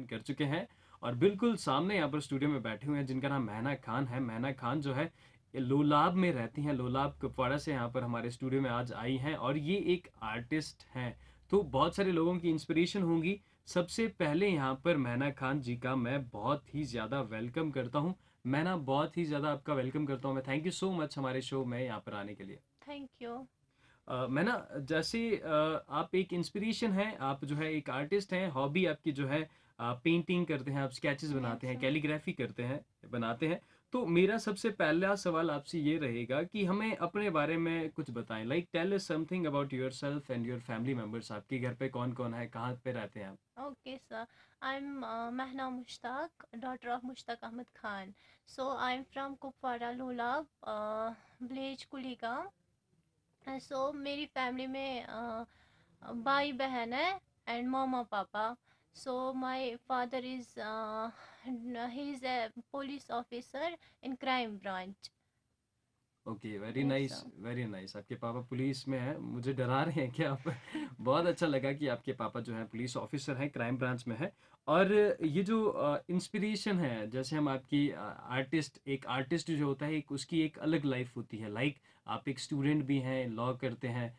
Join कर चुके हैं और बिल्कुल सामने यहाँ पर स्टूडियो में बैठे हुए हैं जिनका नाम मैना खान है मैना खान जो है लोलाब में रहती हैं लोलाब कुपवाड़ा से यहाँ पर हमारे स्टूडियो में आज आई हैं और ये एक आर्टिस्ट हैं तो बहुत सारे लोगों की इंस्पिरेशन होंगी सबसे पहले यहाँ पर मैना खान जी का मैं बहुत ही ज़्यादा वेलकम करता हूँ मैना बहुत ही ज़्यादा आपका वेलकम करता हूँ मैं थैंक यू सो मच हमारे शो में यहाँ पर आने के लिए थैंक यू मैं ना जैसे आप एक इंस्पिरेशन है आप जो है एक आर्टिस्ट हैं हॉबी आपकी जो है आप पेंटिंग करते हैं आप स्केचेस बनाते हैं कैलीग्राफी करते हैं बनाते हैं तो मेरा सबसे पहला सवाल आपसे ये रहेगा कि हमें अपने बारे में कुछ बताएं like tell us something about yourself and your family members आपके घर पे कौन कौन है कहाँ पे रहते हैं आप okay sir I am Mehna Mushtaq daughter of Mushtaq Ahmad Khan so I am from Kupwara Lolab village कुलीगाम सो मेरी फैमिली में भाई बहन है एंड मामा पापा so my father is he is a police officer in crime branch okay very nice very nice आपके पापा पुलिस में हैं मुझे डरा रहे हैं कि आप बहुत अच्छा लगा कि आपके पापा जो हैं पुलिस ऑफिसर हैं क्राइम ब्रांच में है और ये जो इंस्पिरेशन है जैसे हम आपकी आर्टिस्ट एक आर्टिस्ट जो होता है एक उसकी एक अलग लाइफ होती है लाइक like, आप एक स्टूडेंट भी हैं लॉ करते हैं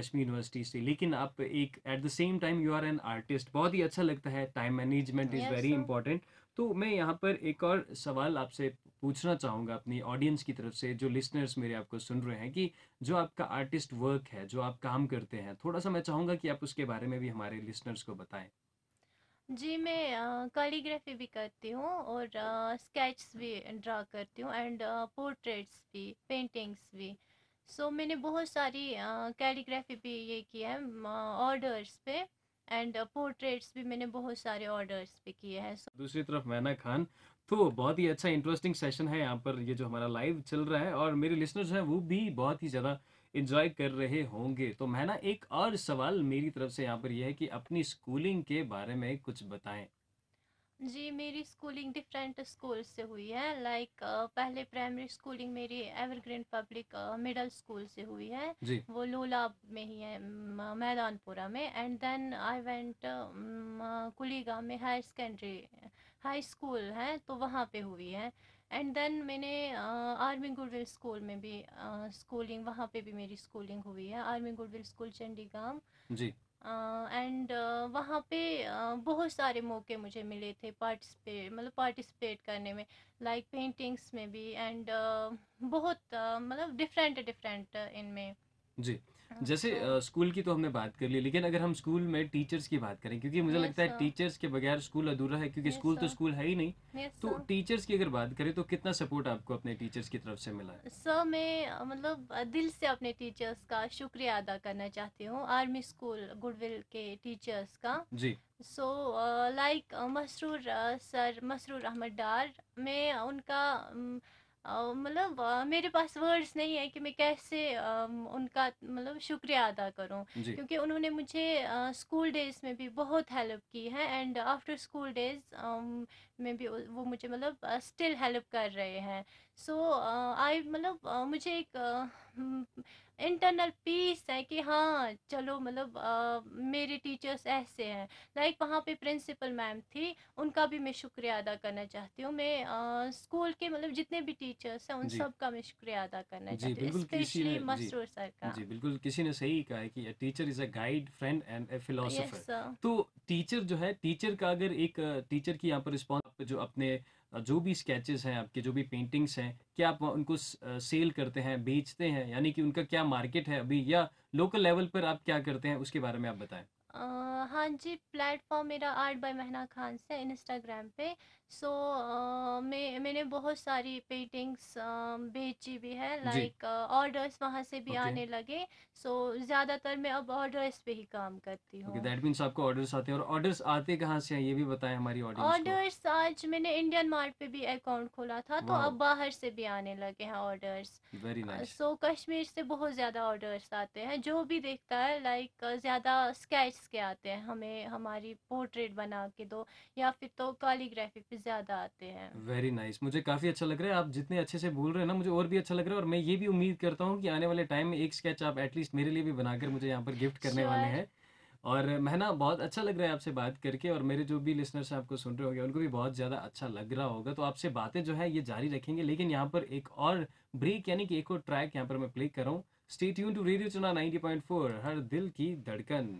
कश्मीर यूनिवर्सिटी से लेकिन आप एक at the same time you are an artist बहुत ही अच्छा लगता है time management is very important तो मैं यहाँ पर एक और सवाल आपसे पूछना चाहूँगा अपनी ऑडियंस की तरफ से जो लिसनर्स मेरे आपको सुन रहे हैं कि जो आपका आर्टिस्ट वर्क है जो आप काम करते हैं थोड़ा सा मैं चाहूँगा कि आप उसके बारे में भी हमारे लिसनर्स को बताएं जी मैं कैलीग्राफी भी करती हूँ और स्केच भी ड्रा करती हूँ एंड पोर्ट्रेट्स भी पेंटिंग्स भी सो so, मैंने बहुत सारी कैलीग्राफी भी ये की है ऑर्डर्स पे एंड पोर्ट्रेट्स भी मैंने बहुत सारे ऑर्डर्स पे किए हैं दूसरी तरफ मैना खान तो बहुत ही अच्छा इंटरेस्टिंग सेशन है यहाँ पर ये जो हमारा लाइव चल रहा है और मेरे लिसनर्स हैं वो भी बहुत ही ज़्यादा इंजॉय कर रहे होंगे तो मैना एक और सवाल मेरी तरफ से यहाँ पर यह है कि अपनी स्कूलिंग के बारे में कुछ बताएं जी मेरी स्कूलिंग डिफरेंट स्कूल से हुई है लाइक like, पहले प्राइमरी स्कूलिंग मेरी एवरग्रीन पब्लिक मिडिल स्कूल से हुई है जी. वो लोला में ही है मैदानपुरा में and then I went Kulgam में हायर सेकेंडरी हाई स्कूल है तो वहाँ पे हुई है एंड देन मैंने आर्मी गुडविल स्कूल में भी स्कूलिंग वहाँ पे भी मेरी स्कूलिंग हुई है Army Goodwill School Chandigarh and वहाँ पे बहुत सारे मौके मुझे मिले थे पार्टिसिपेट मतलब पार्टिसिपेट करने में लाइक like पेंटिंग्स में भी एंड बहुत मतलब डिफरेंट डिफरेंट इनमें जी जैसे हाँ। स्कूल की तो हमने बात कर ली लेकिन अगर हम स्कूल में टीचर्स की बात करें क्योंकि मुझे लगता है टीचर्स के बगैर स्कूल अधूरा है क्योंकि स्कूल तो स्कूल है ही नहीं तो टीचर्स की अगर बात करें तो कितना सपोर्ट आपको अपने टीचर्स की तरफ से मिला है सर मैं मतलब दिल से अपने टीचर्स का शुक्रिया अदा करना चाहती हूँ आर्मी स्कूल गुडविल के टीचर्स का जी so like Masroor sir Masroor Ahmad Dar मैं उनका मतलब मेरे पास वर्ड्स नहीं है कि मैं कैसे उनका मतलब शुक्रिया अदा करूं क्योंकि उन्होंने मुझे स्कूल डेज में भी बहुत हेल्प की है एंड आफ्टर स्कूल डेज में भी वो मुझे मतलब स्टिल हेल्प कर रहे हैं सो आई uh, मतलब uh, मुझे एक इंटरनल uh, पीस हम्म, है कि हाँ चलो मतलब uh, मेरे टीचर्स ऐसे हैं लाइक like, वहाँ पे प्रिंसिपल मैम थी उनका भी मैं शुक्रिया अदा करना चाहती हूँ मैं स्कूल uh, के मतलब जितने भी टीचर्स हैं उन सब का मैं शुक्रिया अदा करना चाहती हूँ स्पेशली मसरूर सर का जी बिल्कुल किसी ने सही कहा है कि teacher is a guide friend and a philosopher तो टीचर जो है टीचर का अगर एक टीचर uh, की यहाँ पर रिस्पॉन्स जो अपने जो भी स्केचेस हैं आपके जो भी पेंटिंग्स हैं क्या आप उनको सेल करते हैं बेचते हैं यानी कि उनका क्या मार्केट है अभी या लोकल लेवल पर आप क्या करते हैं उसके बारे में आप बताएं हाँ जी प्लेटफॉर्म मेरा आर्ट बाय महना खान से इंस्टाग्राम पे सो so, uh, मैं मैंने बहुत सारी पेंटिंग्स uh, um, बेची भी है लाइक ऑर्डर्स वहाँ से भी okay. आने लगे सो so, ज़्यादातर मैं अब ऑर्डर्स पे ही काम करती हूँ दैट मीन्स आपको ऑर्डर्स आते हैं और ऑर्डर्स आते कहाँ से हैं ये भी बताएं हमारी ऑडियंस ऑर्डर्स आज मैंने इंडियन मार्ट पे भी अकाउंट खोला था तो अब बाहर से भी आने लगे हैं orders very nice so Kashmir से बहुत ज़्यादा ऑर्डर्स आते हैं जो भी देखता है लाइक ज़्यादा स्केच के आते हैं हमें हमारी पोर्ट्रेट बना के दो या फिर तो कॉलीग्राफी काफी ज्यादा आते हैं वेरी नाइस nice. मुझे काफी अच्छा लग रहा है आप जितने अच्छे से बोल रहे हैं ना मुझे और भी अच्छा लग रहा है और मैं ये भी उम्मीद करता हूँ कि आने वाले टाइम में एक स्केच आप एटलीस्ट मेरे लिए भी बनाकर मुझे यहाँ पर गिफ्ट करने sure. वाले हैं और महना बहुत अच्छा लग रहा है आपसे बात करके और मेरे जो भी लिसनर्स आपको सुन रहे होंगे उनको भी बहुत ज़्यादा अच्छा लग रहा होगा तो आपसे बातें जो है ये जारी रखेंगे लेकिन यहाँ पर एक और ब्रेक यानी कि एक और ट्रैक यहाँ पर मैं प्ले कर रहा हूँ स्टेट यून टू रेडियो चुना 90.4 हर दिल की धड़कन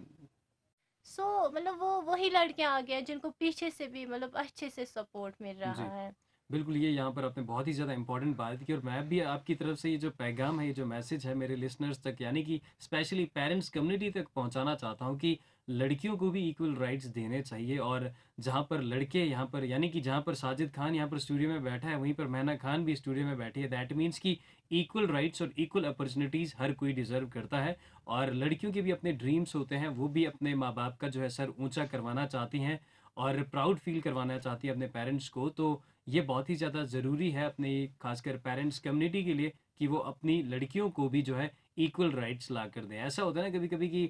सो so, मतलब वो वही लड़कियां आ गए जिनको पीछे से भी मतलब अच्छे से सपोर्ट मिल रहा है बिल्कुल ये यहाँ पर आपने बहुत ही ज़्यादा इंपॉर्टेंट बात की और मैं भी आपकी तरफ से ये जो पैगाम है ये जो मैसेज है मेरे लिसनर्स तक यानी कि स्पेशली पेरेंट्स कम्युनिटी तक पहुँचाना चाहता हूँ कि लड़कियों को भी इक्वल राइट्स देने चाहिए और जहाँ पर लड़के यहाँ पर यानी कि जहाँ पर साजिद खान यहाँ पर स्टूडियो में बैठा है वहीं पर महना खान भी स्टूडियो में बैठी है दैट मीन्स कि इक्वल राइट्स और इक्वल अपॉर्चुनिटीज़ हर कोई डिजर्व करता है और लड़कियों के भी अपने ड्रीम्स होते हैं वो भी अपने माँ बाप का जो है सर ऊँचा करवाना चाहती हैं और प्राउड फील करवाना चाहती है अपने पेरेंट्स को तो ये बहुत ही ज़्यादा ज़रूरी है अपने खासकर पेरेंट्स कम्युनिटी के लिए कि वो अपनी लड़कियों को भी जो है इक्वल राइट्स ला कर दें ऐसा होता है ना कभी कभी कि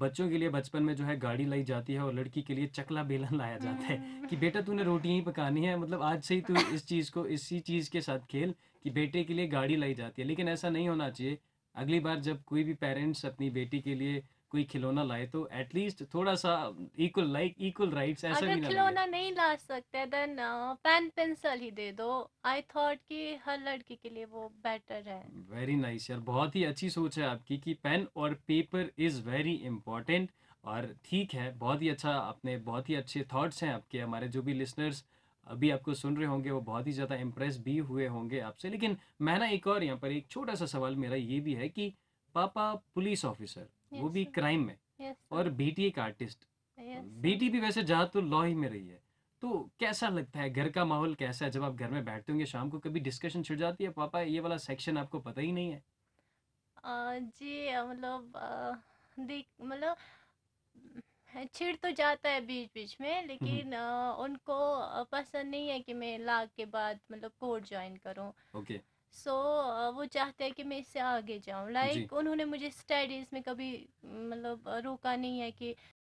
बच्चों के लिए बचपन में जो है गाड़ी लाई जाती है और लड़की के लिए चकला बेलन लाया जाता है हम्म। कि बेटा तूने रोटी ही पकानी है मतलब आज से ही तू इस चीज़ को इसी चीज़ के साथ खेल कि बेटे के लिए गाड़ी लाई जाती है लेकिन ऐसा नहीं होना चाहिए अगली बार जब कोई भी पेरेंट्स अपनी बेटी के लिए कोई खिलौना लाए तो एटलीस्ट थोड़ा सा इक्वल लाइक इक्वल राइट्स ऐसा भी ना खिलौना नहीं ला सकते देन पेन पेंसिल ही दे दो आई थॉट कि हर लड़की के लिए वो बेटर है वेरी नाइस nice यार बहुत ही अच्छी सोच है आपकी कि पेन और पेपर इज वेरी इंपॉर्टेंट और ठीक है बहुत ही अच्छा आपने बहुत ही अच्छे थॉट्स हैं आपके हमारे जो भी लिसनर्स अभी आपको सुन रहे होंगे वो बहुत ही ज़्यादा इम्प्रेस भी हुए होंगे आपसे लेकिन मैं ना एक और यहाँ पर एक छोटा सा सवाल मेरा ये भी है कि पापा पुलिस ऑफिसर yes, वो भी क्राइम में yes, और बेटी एक आर्टिस्ट yes, बीटी भी वैसे तो लॉ ही में रही है तो कैसा लगता है घर का माहौल कैसा है जब आप घर में बैठते होंगे शाम को कभी डिस्कशन छिड़ जाती है पापा ये वाला सेक्शन आपको पता ही नहीं है आ, जी मतलब देख मतलब छिड़ तो जाता है बीच बीच में हम्म। लेकिन आ, उनको पसंद नहीं है कि मैं लाग के बाद मतलब कोर्ट ज्वाइन करूं ओके okay. सो so, वो चाहते हैं कि मैं इससे आगे जाऊं लाइक like, उन्होंने मुझे स्टडीज़ में कभी मतलब रोका नहीं है कि